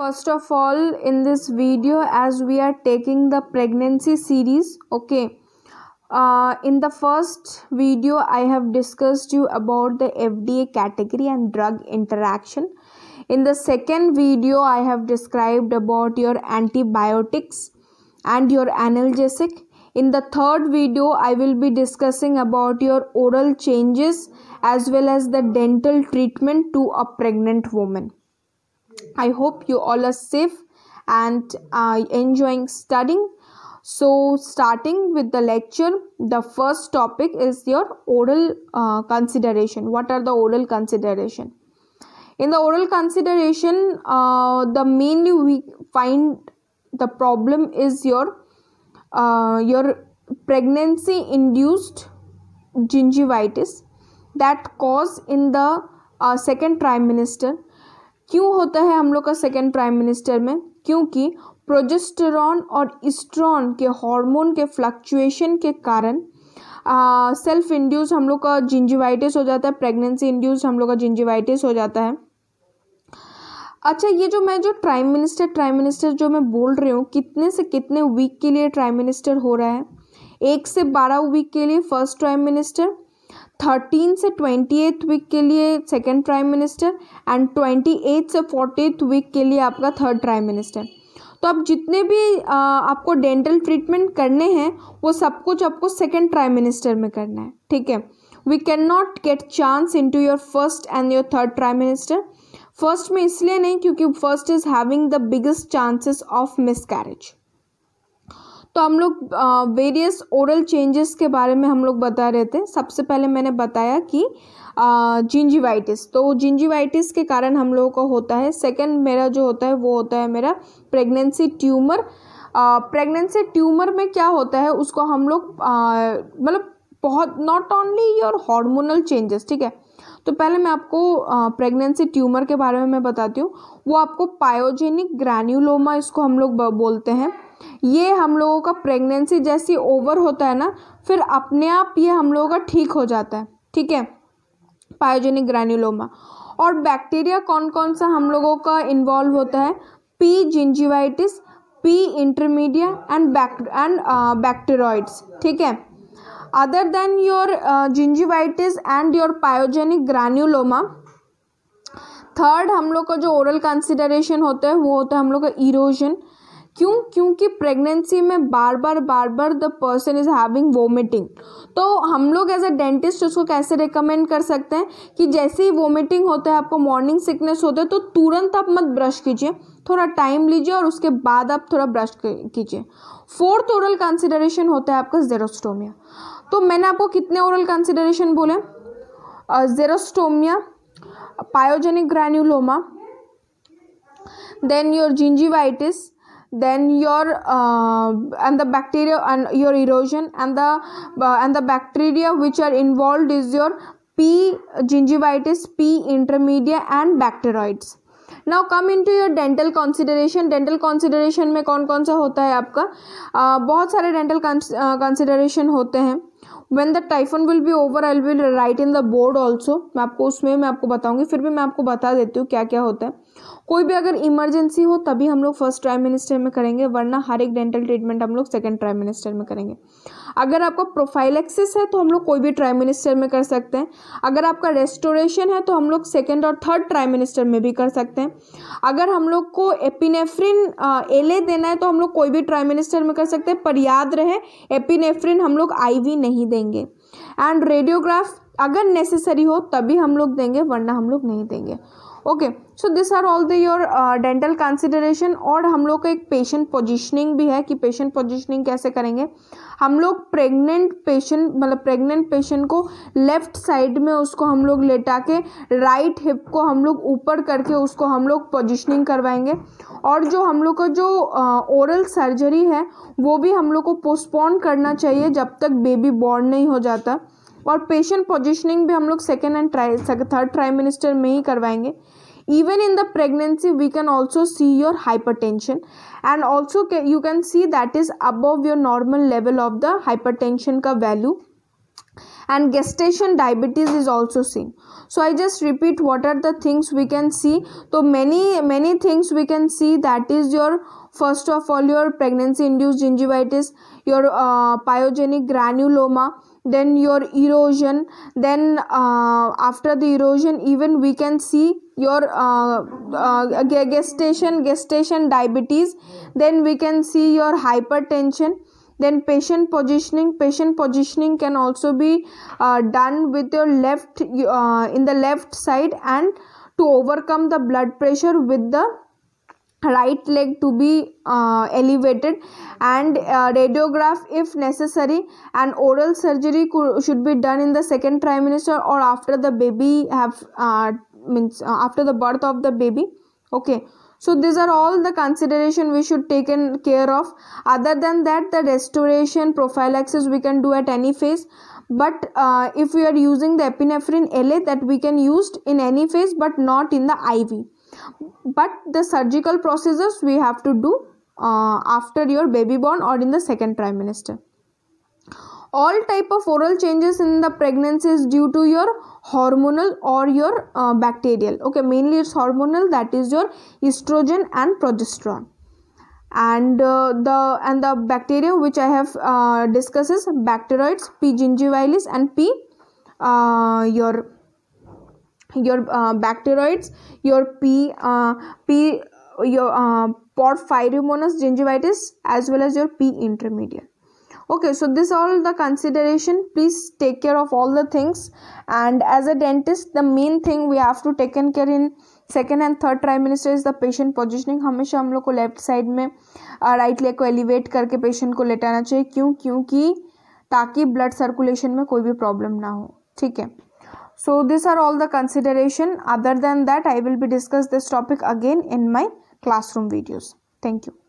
first of all in this video as we are taking the pregnancy series okay uh, in the first video i have discussed you about the fda category and drug interaction in the second video i have described about your antibiotics and your analgesic in the third video i will be discussing about your oral changes as well as the dental treatment to a pregnant woman i hope you all are safe and uh, enjoying studying so starting with the lecture the first topic is your oral uh, consideration what are the oral consideration in the oral consideration uh, the mainly we find the problem is your uh, your pregnancy induced gingivitis that cause in the uh, second trimester क्यों होता है हम लोग का second prime minister में क्योंकि progesterone और इस्ट्रॉन के हार्मोन के फ्लक्चुएशन के कारण सेल्फ इंड्यूस हम लोग का जिंजिवाइटिस हो जाता है प्रेगनेंसी इंड्यूस हम लोग का जिंजिवाइटिस हो जाता है अच्छा ये जो मैं जो प्राइम मिनिस्टर प्राइम मिनिस्टर जो मैं बोल रही हूँ कितने से कितने वीक के लिए प्राइम मिनिस्टर हो रहा है एक से बारह वीक के लिए फर्स्ट प्राइम मिनिस्टर थर्टीन से ट्वेंटी एथ वीक के लिए second prime minister and twenty eighth से फोर्टी एथ वीक के लिए आपका थर्ड प्राइम मिनिस्टर तो आप जितने भी आ, आपको डेंटल ट्रीटमेंट करने हैं वो सब कुछ आपको सेकेंड प्राइम मिनिस्टर में करना है ठीक है we can not get chance in to your first and your third prime minister first में इसलिए नहीं क्योंकि first is having the biggest chances of miscarriage तो हम लोग वेरियस ओरल चेंजेस के बारे में हम लोग बता रहे थे सबसे पहले मैंने बताया कि जिंजिवाइटिस तो जिंजिवाइटिस के कारण हम लोगों को होता है सेकेंड मेरा जो होता है वो होता है मेरा प्रेगनेंसी ट्यूमर प्रेगनेंसी ट्यूमर में क्या होता है उसको हम लोग मतलब बहुत not only your hormonal changes ठीक है तो पहले मैं आपको प्रेगनेंसी ट्यूमर के बारे में मैं बताती हूँ वो आपको पायोजेनिक ग्रैन्यूलोमा इसको हम लोग बोलते हैं ये हम लोगों का प्रेगनेंसी जैसी ओवर होता है ना फिर अपने आप ये हम लोगों का ठीक हो जाता है ठीक है पायोजेनिक ग्रैन्यूलोमा और बैक्टीरिया कौन कौन सा हम लोगों का इन्वॉल्व होता है P gingivitis P intermedia and and bacteroids ठीक है other than your gingivitis and your pyogenic granuloma third हम लोग का जो ओरल कंसिडरेशन होता है वो होता है हम लोग का इरोजन क्यों क्योंकि प्रेगनेंसी में बार बार बार बार the person is having vomiting तो हम लोग एज अ डेंटिस्ट उसको कैसे रिकमेंड कर सकते हैं कि जैसे ही वोमिटिंग होता है आपको मॉर्निंग सिकनेस होता है तो तुरंत आप मत ब्रश कीजिए थोड़ा टाइम लीजिए और उसके बाद आप थोड़ा ब्रश कीजिए फोर्थ ओरल कंसिडरेशन होता है आपका जेरोस्टोमिया तो मैंने आपको कितने ओरल कंसिडरेशन बोले xerostomia pyogenic granuloma then your gingivitis then your uh, and the bacteria and your erosion and the uh, and the bacteria which are involved is your p gingivitis p intermedia and bacteroids now come in to your dental consideration dental consideration में कौन कौन सा होता है आपका बहुत सारे dental consideration होते हैं when the typhoon will be over I will write in the board also मैं आपको उसमें मैं आपको बताऊँगी फिर भी मैं आपको बता देती हूँ क्या क्या होता है कोई भी अगर इमरजेंसी हो तभी हम लोग फर्स्ट ट्राइम मिनिस्टर में करेंगे वरना हर एक डेंटल ट्रीटमेंट हम लोग सेकेंड ट्राइम मिनिस्टर में करेंगे अगर आपका प्रोफाइल एक्सेस है तो हम लोग कोई भी ट्राइम मिनिस्टर में कर सकते हैं अगर आपका रेस्टोरेशन है तो हम लोग सेकेंड और थर्ड ट्राइम मिनिस्टर में भी कर सकते हैं अगर हम लोग को एपिनेफ्रिन एले देना है तो हम लोग कोई भी ट्राइम मिनिस्टर में कर सकते हैं पर याद रहे एपिनेफ्रिन हम लोग आई नहीं देंगे एंड रेडियोग्राफ अगर नेसेसरी हो तभी हम लोग देंगे वरना हम लोग नहीं देंगे okay so this are all the your dental consideration और हम लोग का एक पेशेंट पोजिशनिंग भी है कि पेशेंट पोजिशनिंग कैसे करेंगे हम लोग प्रेग्नेंट पेशेंट मतलब प्रेग्नेंट पेशेंट को लेफ्ट साइड में उसको हम लोग लेटा के राइट हिप को हम लोग ऊपर करके उसको हम लोग पोजिशनिंग करवाएंगे और जो हम लोग का जो ओरल uh, सर्जरी है वो भी हम लोग को पोस्टपोन करना चाहिए जब तक बेबी बॉर्न नहीं हो जाता और पेशेंट पोजिशनिंग भी हम लोग second and try third trimester में ही करवाएंगे even in the pregnancy we can also see your hypertension and also you can see that is above your normal level of the hypertension का value and gestation diabetes is also seen so i just repeat what are the things we can see so many many things we can see that is your first of all your pregnancy induced gingivitis your uh, pyogenic granuloma then your erosion then uh, after the erosion even we can see your uh, uh, gestation gestation diabetes then we can see your hypertension then patient positioning patient positioning can also be uh, done with your left uh, in the left side and to overcome the blood pressure with the right leg to be uh, elevated and uh, radiograph if necessary and oral surgery should be done in the second trimester or after the baby have uh, means uh, after the birth of the baby okay so these are all the consideration we should take in care of other than that the restoration prophylaxis we can do at any phase but uh, if we are using the epinephrine LA that we can used in any phase but not in the IV but the surgical procedures we have to do uh, after your baby born or in the second trimester all type of oral changes in the pregnancy is due to your hormonal or your uh, bacterial okay mainly it's hormonal that is your estrogen and progesterone and uh, the and the bacteria which i have uh, discussed is bacteroids p gingivalis and p uh, your your uh, bacteroids your p uh, p your uh, porphyromonas gingivitis as well as your p intermediate okay so this all the consideration please take care of all the things and as a dentist the main thing we have to take care in second and third trimester is the patient positioning हमेशा हम लोग को left side में right leg को elevate करके पेशेंट को लेटाना चाहिए क्यों क्योंकि ताकि ब्लड सर्कुलेशन में कोई भी प्रॉब्लम ना हो ठीक है so this are all the consideration other than that I will be discuss this topic again in my classroom videos thank you